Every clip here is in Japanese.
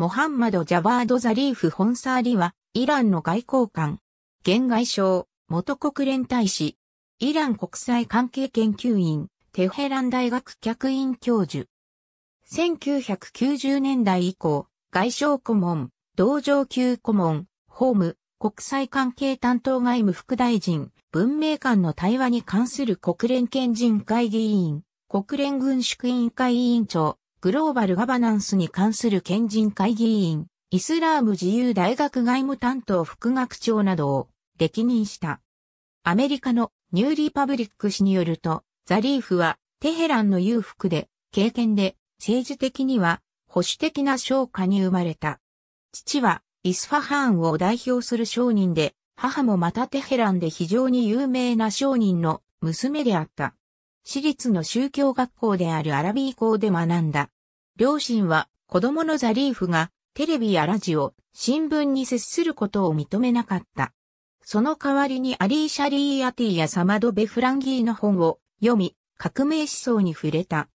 モハンマド・ジャバード・ザリーフ・ホンサーリは、イランの外交官、現外相、元国連大使、イラン国際関係研究院、テヘラン大学客員教授。1990年代以降、外相顧問、同上級顧問、法務、国際関係担当外務副大臣、文明間の対話に関する国連賢人会議員、国連軍縮委員会委員長、グローバルガバナンスに関する賢人会議員、イスラーム自由大学外務担当副学長などを歴任した。アメリカのニューリーパブリック氏によると、ザリーフはテヘランの裕福で、経験で政治的には保守的な商家に生まれた。父はイスファハーンを代表する商人で、母もまたテヘランで非常に有名な商人の娘であった。私立の宗教学校であるアラビー校で学んだ。両親は子供のザリーフがテレビやラジオ、新聞に接することを認めなかった。その代わりにアリー・シャリー・アティやサマド・ベ・フランギーの本を読み、革命思想に触れた。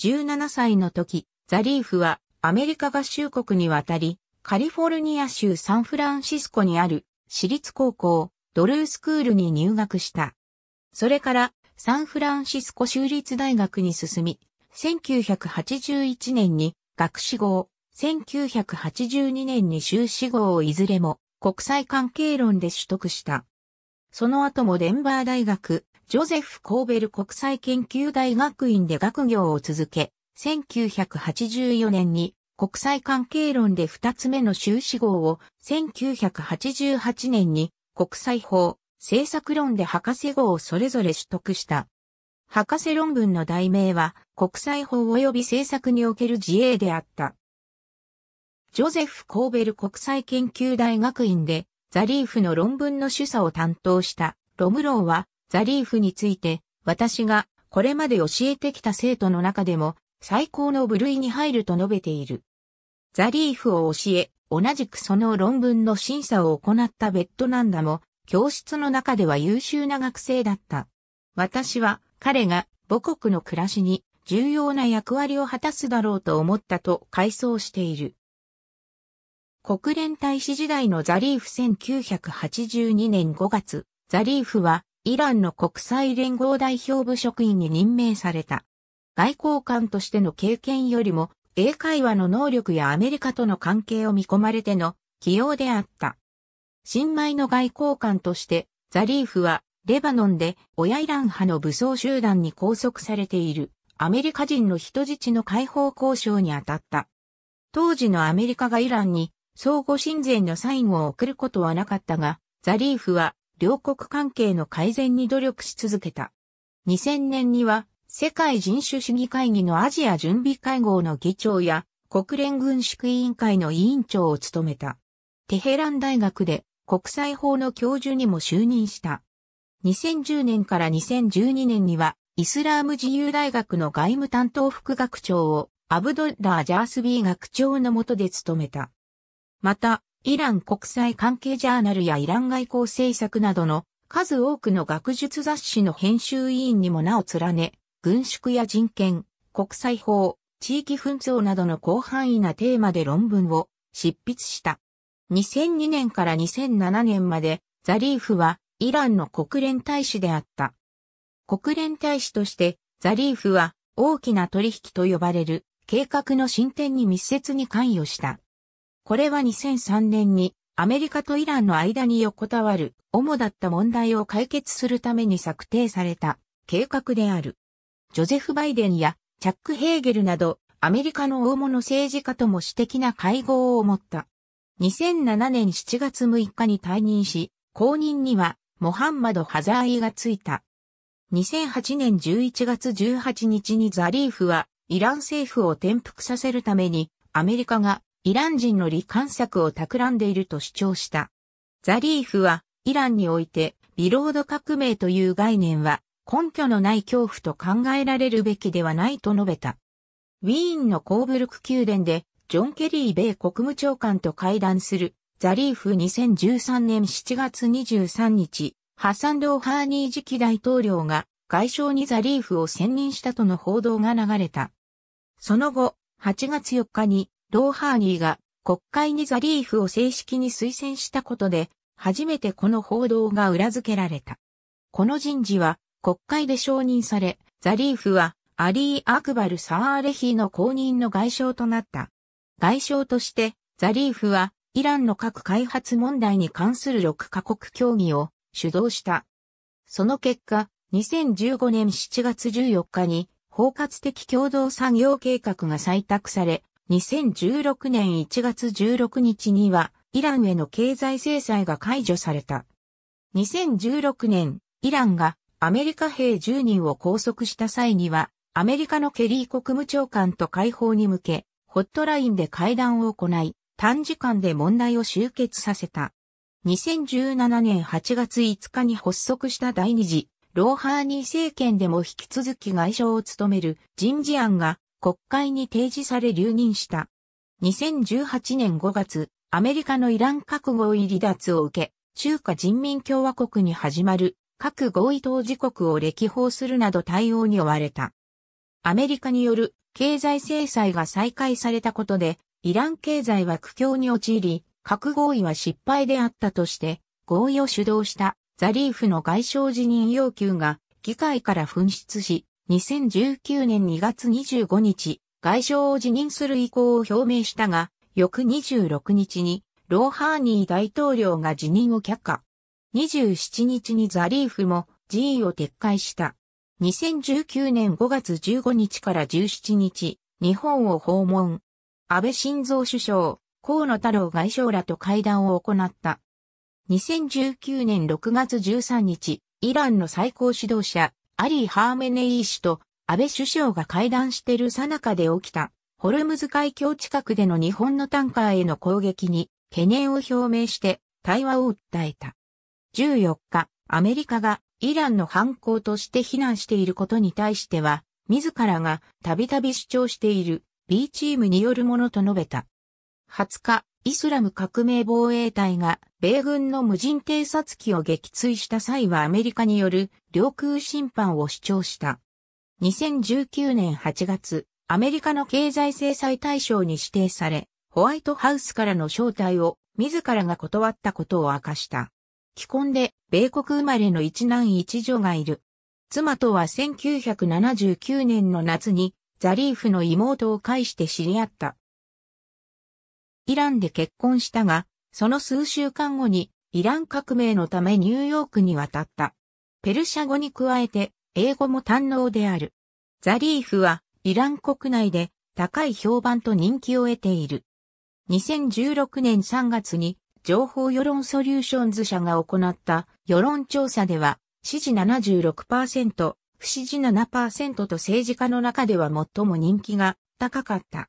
17歳の時、ザリーフはアメリカ合衆国に渡り、カリフォルニア州サンフランシスコにある私立高校、ドルースクールに入学した。それからサンフランシスコ州立大学に進み、1981年に学士号、1982年に修士号をいずれも国際関係論で取得した。その後もデンバー大学、ジョゼフ・コーベル国際研究大学院で学業を続け、1984年に国際関係論で2つ目の修士号を1988年に国際法、政策論で博士号をそれぞれ取得した。博士論文の題名は国際法及び政策における自衛であった。ジョゼフ・コーベル国際研究大学院でザリーフの論文の主査を担当したロムローはザリーフについて私がこれまで教えてきた生徒の中でも最高の部類に入ると述べている。ザリーフを教え、同じくその論文の審査を行ったベッドナンダも教室の中では優秀な学生だった。私は彼が母国の暮らしに重要な役割を果たすだろうと思ったと回想している。国連大使時代のザリーフ1982年5月、ザリーフはイランの国際連合代表部職員に任命された。外交官としての経験よりも、英会話の能力やアメリカとの関係を見込まれての起用であった。新米の外交官として、ザリーフは、レバノンで、親イラン派の武装集団に拘束されている、アメリカ人の人質の解放交渉に当たった。当時のアメリカがイランに、相互親善のサインを送ることはなかったが、ザリーフは、両国関係の改善に努力し続けた。2000年には、世界人種主義会議のアジア準備会合の議長や、国連軍縮委員会の委員長を務めた。テヘラン大学で国際法の教授にも就任した。2010年から2012年には、イスラーム自由大学の外務担当副学長をアブドッラー・ジャースビー学長の下で務めた。また、イラン国際関係ジャーナルやイラン外交政策などの数多くの学術雑誌の編集委員にも名を連ね、軍縮や人権、国際法、地域紛争などの広範囲なテーマで論文を執筆した。2002年から2007年までザリーフはイランの国連大使であった。国連大使としてザリーフは大きな取引と呼ばれる計画の進展に密接に関与した。これは2003年にアメリカとイランの間に横たわる主だった問題を解決するために策定された計画である。ジョゼフ・バイデンやチャック・ヘーゲルなどアメリカの大物政治家とも私的な会合を持った。2007年7月6日に退任し、後任にはモハンマド・ハザーイがついた。2008年11月18日にザリーフはイラン政府を転覆させるためにアメリカがイラン人の罹患策を企んでいると主張した。ザリーフはイランにおいてビロード革命という概念は根拠のない恐怖と考えられるべきではないと述べた。ウィーンのコーブルク宮殿でジョン・ケリー米国務長官と会談する、ザリーフ2013年7月23日、ハサン・ローハーニー次期大統領が外相にザリーフを選任したとの報道が流れた。その後、8月4日にローハーニーが国会にザリーフを正式に推薦したことで、初めてこの報道が裏付けられた。この人事は国会で承認され、ザリーフはアリー・アクバル・サーレヒーの公認の外相となった。外相として、ザリーフは、イランの核開発問題に関する6カ国協議を主導した。その結果、2015年7月14日に包括的共同産業計画が採択され、2016年1月16日にはイランへの経済制裁が解除された。2016年、イランがアメリカ兵10人を拘束した際には、アメリカのケリー国務長官と解放に向け、ホットラインで会談を行い、短時間で問題を終結させた。2017年8月5日に発足した第二次、ローハーニー政権でも引き続き外相を務める人事案が国会に提示され留任した。2018年5月、アメリカのイラン核合意離脱を受け、中華人民共和国に始まる核合意当事国を歴訪するなど対応に追われた。アメリカによる経済制裁が再開されたことで、イラン経済は苦境に陥り、核合意は失敗であったとして、合意を主導したザリーフの外相辞任要求が議会から紛失し、2019年2月25日、外相を辞任する意向を表明したが、翌26日にローハーニー大統領が辞任を却下。27日にザリーフも辞意を撤回した。2019年5月15日から17日、日本を訪問。安倍晋三首相、河野太郎外相らと会談を行った。2019年6月13日、イランの最高指導者、アリー・ハーメネイ氏と安倍首相が会談している最中で起きた、ホルムズ海峡近くでの日本のタンカーへの攻撃に懸念を表明して対話を訴えた。14日、アメリカがイランの犯行として非難していることに対しては、自らがたびたび主張している B チームによるものと述べた。20日、イスラム革命防衛隊が米軍の無人偵察機を撃墜した際はアメリカによる領空侵犯を主張した。2019年8月、アメリカの経済制裁対象に指定され、ホワイトハウスからの招待を自らが断ったことを明かした。既婚で、米国生まれの一男一女がいる。妻とは1979年の夏に、ザリーフの妹を介して知り合った。イランで結婚したが、その数週間後に、イラン革命のためニューヨークに渡った。ペルシャ語に加えて、英語も堪能である。ザリーフは、イラン国内で、高い評判と人気を得ている。2016年3月に、情報世論ソリューションズ社が行った世論調査では、支持76%、不支持7%と政治家の中では最も人気が高かった。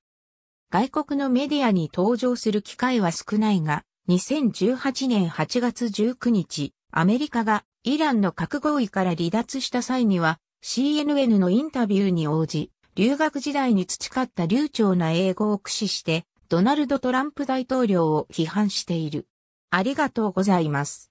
外国のメディアに登場する機会は少ないが、2018年8月19日、アメリカがイランの核合意から離脱した際には、CNN のインタビューに応じ、留学時代に培った流暢な英語を駆使して、ドナルド・トランプ大統領を批判している。ありがとうございます。